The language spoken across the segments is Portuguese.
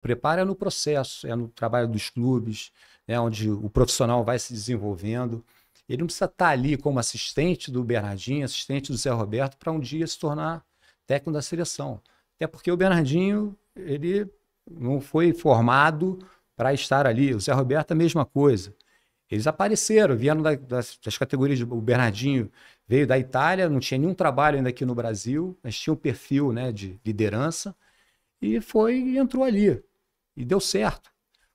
Prepara no processo, é no trabalho dos clubes, né, onde o profissional vai se desenvolvendo. Ele não precisa estar tá ali como assistente do Bernardinho, assistente do Zé Roberto, para um dia se tornar técnico da seleção. Até porque o Bernardinho, ele não foi formado para estar ali. O Zé Roberto, a mesma coisa. Eles apareceram, vieram da, das, das, categorias. De, o Bernardinho veio da Itália, não tinha nenhum trabalho ainda aqui no Brasil, mas tinha um perfil né, de liderança e foi entrou ali. E deu certo.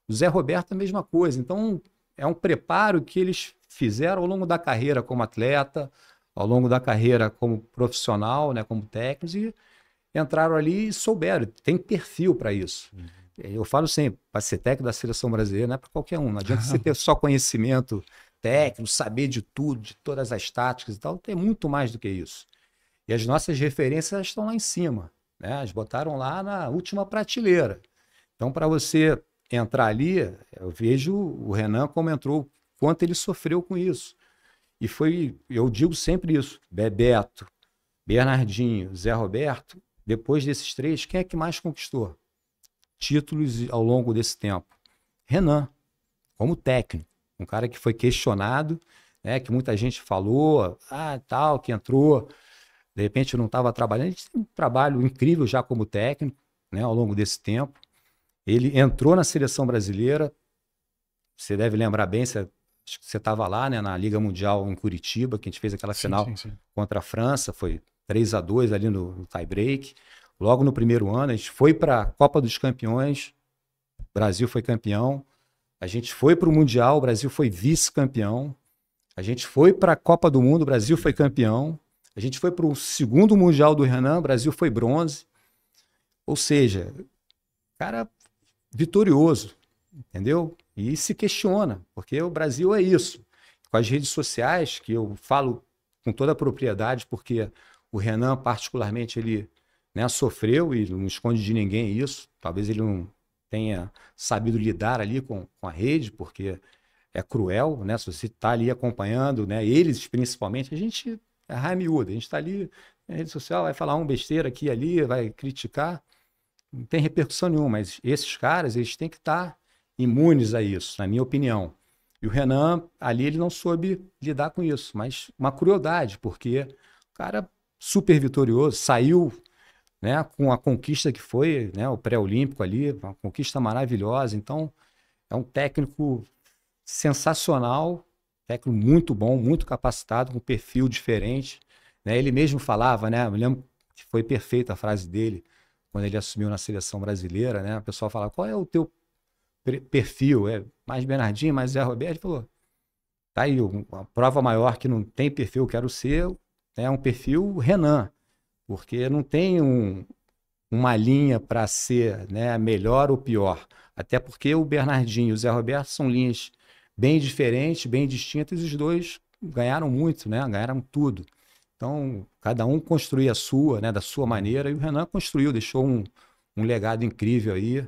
O Zé Roberto, a mesma coisa. Então, é um preparo que eles fizeram ao longo da carreira como atleta, ao longo da carreira como profissional, né, como técnico, e entraram ali e souberam, tem perfil para isso. Uhum. Eu falo sempre, para ser técnico da seleção brasileira não é para qualquer um, não adianta você ter só conhecimento técnico, saber de tudo, de todas as táticas e tal, tem muito mais do que isso. E as nossas referências estão lá em cima, né? As botaram lá na última prateleira. Então, para você entrar ali, eu vejo o Renan como entrou, quanto ele sofreu com isso. E foi, eu digo sempre isso, Bebeto, Bernardinho, Zé Roberto, depois desses três, quem é que mais conquistou títulos ao longo desse tempo? Renan, como técnico, um cara que foi questionado, né, que muita gente falou, ah, tal, que entrou, de repente não estava trabalhando. gente tem um trabalho incrível já como técnico, né, ao longo desse tempo. Ele entrou na seleção brasileira. Você deve lembrar bem, você, estava lá né, na Liga Mundial em Curitiba, que a gente fez aquela sim, final sim, sim. contra a França. Foi 3 a 2 ali no, no tie-break. Logo no primeiro ano, a gente foi para a Copa dos Campeões. O Brasil foi campeão. A gente foi para o Mundial, o Brasil foi vice-campeão. A gente foi para a Copa do Mundo, o Brasil foi campeão. A gente foi para o segundo Mundial do Renan, o Brasil foi bronze. Ou seja, cara vitorioso, entendeu? E se questiona, porque o Brasil é isso. Com as redes sociais, que eu falo com toda a propriedade, porque o Renan, particularmente, ele né, sofreu e não esconde de ninguém isso. Talvez ele não tenha sabido lidar ali com, com a rede, porque é cruel, né? Se você está ali acompanhando, né? Eles, principalmente, a gente é raio miúdo, a gente está ali na rede social, vai falar um besteira aqui e ali, vai criticar não tem repercussão nenhuma, mas esses caras, eles têm que estar tá imunes a isso, na minha opinião. E o Renan, ali, ele não soube lidar com isso, mas uma crueldade, porque o cara super vitorioso, saiu né, com a conquista que foi né, o pré-olímpico ali, uma conquista maravilhosa. Então, é um técnico sensacional, técnico muito bom, muito capacitado, com um perfil diferente. Né? Ele mesmo falava, né? Eu me lembro que foi perfeita a frase dele quando ele assumiu na seleção brasileira, né? O pessoal falava, qual é o teu perfil? É mais Bernardinho, mais Zé Roberto? Ele falou, tá aí, uma prova maior que não tem perfil, quero ser, é um perfil Renan, porque não tem um, uma linha para ser né, melhor ou pior. Até porque o Bernardinho e o Zé Roberto são linhas bem diferentes, bem distintas, e os dois ganharam muito, né? ganharam tudo. Então, cada um construía a sua, né, da sua maneira, e o Renan construiu, deixou um, um legado incrível aí.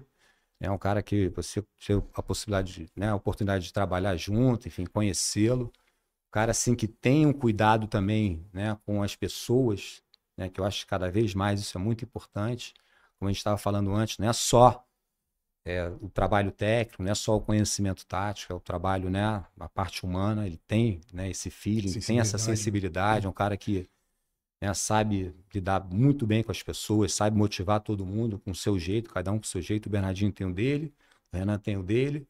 É um cara que você teve a possibilidade, né, a oportunidade de trabalhar junto, enfim, conhecê-lo. Um cara assim que tem um cuidado também, né, com as pessoas, né, que eu acho que cada vez mais isso é muito importante. Como a gente estava falando antes, não é só é, o trabalho técnico, não é só o conhecimento tático, é o trabalho, né, a parte humana, ele tem né, esse feeling, tem essa né? sensibilidade, é um cara que né, sabe lidar muito bem com as pessoas, sabe motivar todo mundo com o seu jeito, cada um com o seu jeito, o Bernardinho tem o dele, o Renan tem o dele,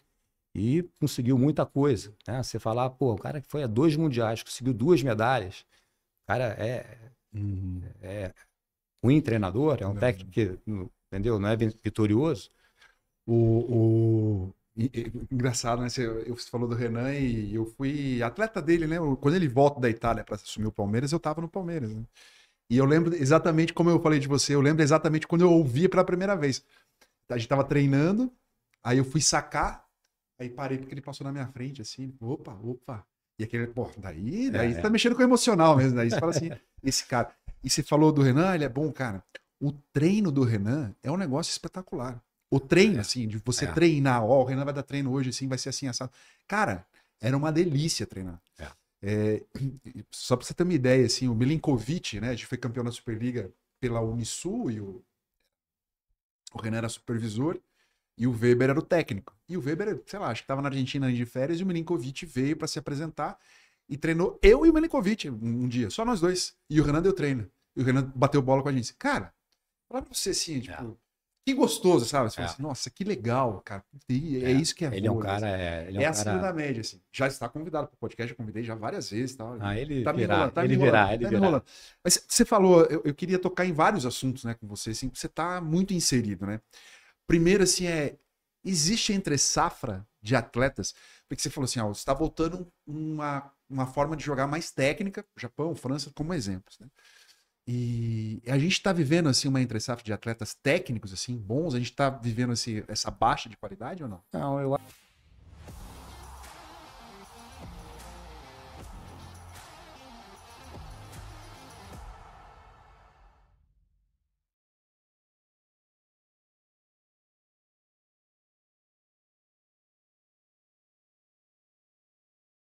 e conseguiu muita coisa. Né? Você falar, ah, pô, o cara que foi a dois mundiais, conseguiu duas medalhas, o cara é, uhum. é ruim treinador, é um não. técnico que, entendeu, não é vitorioso, o, o... engraçado, né? Você, falou do Renan e eu fui atleta dele, né? Quando ele volta da Itália para assumir o Palmeiras, eu estava no Palmeiras, né? E eu lembro exatamente como eu falei de você, eu lembro exatamente quando eu ouvi pela primeira vez. A gente estava treinando, aí eu fui sacar, aí parei porque ele passou na minha frente, assim, opa, opa. E aquele, pô, daí, daí é, você tá é. mexendo com o emocional mesmo, daí você fala assim, esse cara. E você falou do Renan, ele é bom, cara. O treino do Renan é um negócio espetacular o treino, é. assim, de você é. treinar, ó, oh, o Renan vai dar treino hoje, assim, vai ser assim, assado. Cara, era uma delícia treinar. É. É, só pra você ter uma ideia, assim, o Milinkovic, né, a gente foi campeão da Superliga pela Unisul e o, o Renan era supervisor e o Weber era o técnico. E o Weber, sei lá, acho que tava na Argentina de férias e o Milinkovic veio para se apresentar e treinou eu e o Milinkovic um dia, só nós dois. E o Renan deu treino. E o Renan bateu bola com a gente. Cara, falar pra você assim, é. tipo que gostoso, sabe? Você é. assim, nossa, que legal, cara. E é, é, isso que é Ele é um né? cara. Assim. É, ele é, é um acima cara... da média, assim. Já está convidado para o podcast, já convidei já várias vezes. tá? Ah, ele tá virá, enrolando, tá ele virá, ele tá virá. Mas você falou, eu, eu, queria tocar em vários assuntos né, com você, assim, você está muito inserido, né? Primeiro, assim, é. Existe entre safra de atletas, porque você falou assim, ó, está voltando uma, uma forma de jogar mais técnica, Japão, França, como exemplos, né? E a gente está vivendo assim uma entre safra de atletas técnicos assim bons. A gente está vivendo assim, essa baixa de qualidade ou não? Não, eu acho